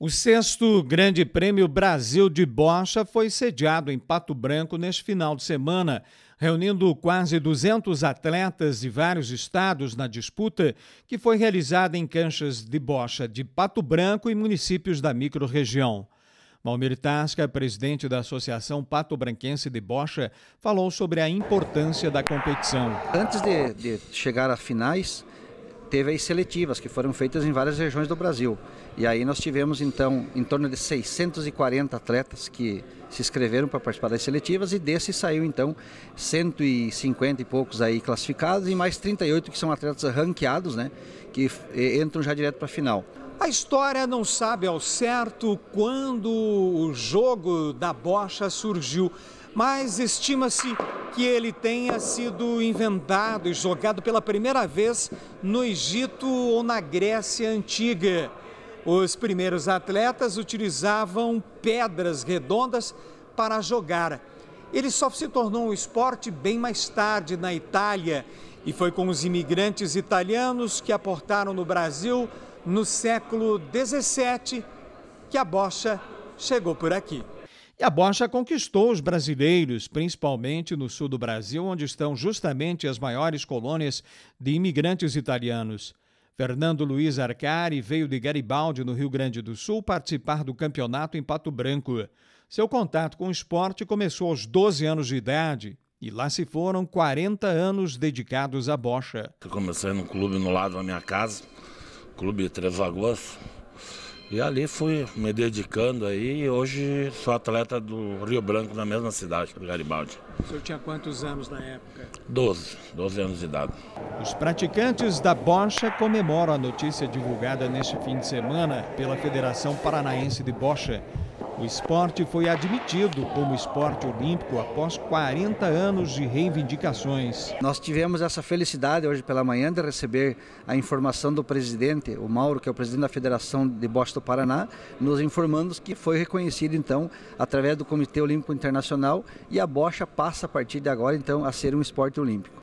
O sexto Grande Prêmio Brasil de Bocha foi sediado em Pato Branco neste final de semana, reunindo quase 200 atletas de vários estados na disputa, que foi realizada em canchas de bocha de Pato Branco e municípios da microrregião. Valmir Tasca, presidente da Associação Pato Branquense de Bocha, falou sobre a importância da competição. Antes de, de chegar a finais, teve as seletivas que foram feitas em várias regiões do Brasil. E aí nós tivemos então em torno de 640 atletas que se inscreveram para participar das seletivas e desses saiu então 150 e poucos aí classificados e mais 38 que são atletas ranqueados, né, que entram já direto para a final. A história não sabe ao certo quando o jogo da bocha surgiu, mas estima-se que ele tenha sido inventado e jogado pela primeira vez no Egito ou na Grécia antiga. Os primeiros atletas utilizavam pedras redondas para jogar. Ele só se tornou um esporte bem mais tarde na Itália e foi com os imigrantes italianos que aportaram no Brasil no século XVII que a bocha chegou por aqui. E a bocha conquistou os brasileiros, principalmente no sul do Brasil, onde estão justamente as maiores colônias de imigrantes italianos. Fernando Luiz Arcari veio de Garibaldi, no Rio Grande do Sul, participar do campeonato em Pato Branco. Seu contato com o esporte começou aos 12 anos de idade e lá se foram 40 anos dedicados à bocha. Eu comecei num clube no lado da minha casa, Clube Três Lagoas. E ali fui me dedicando aí e hoje sou atleta do Rio Branco, na mesma cidade, Garibaldi. O senhor tinha quantos anos na época? Doze, doze anos de idade. Os praticantes da bocha comemoram a notícia divulgada neste fim de semana pela Federação Paranaense de Bocha. O esporte foi admitido como esporte olímpico após 40 anos de reivindicações. Nós tivemos essa felicidade hoje pela manhã de receber a informação do presidente, o Mauro, que é o presidente da Federação de Bosta do Paraná, nos informando que foi reconhecido então através do Comitê Olímpico Internacional e a bocha passa a partir de agora então a ser um esporte olímpico.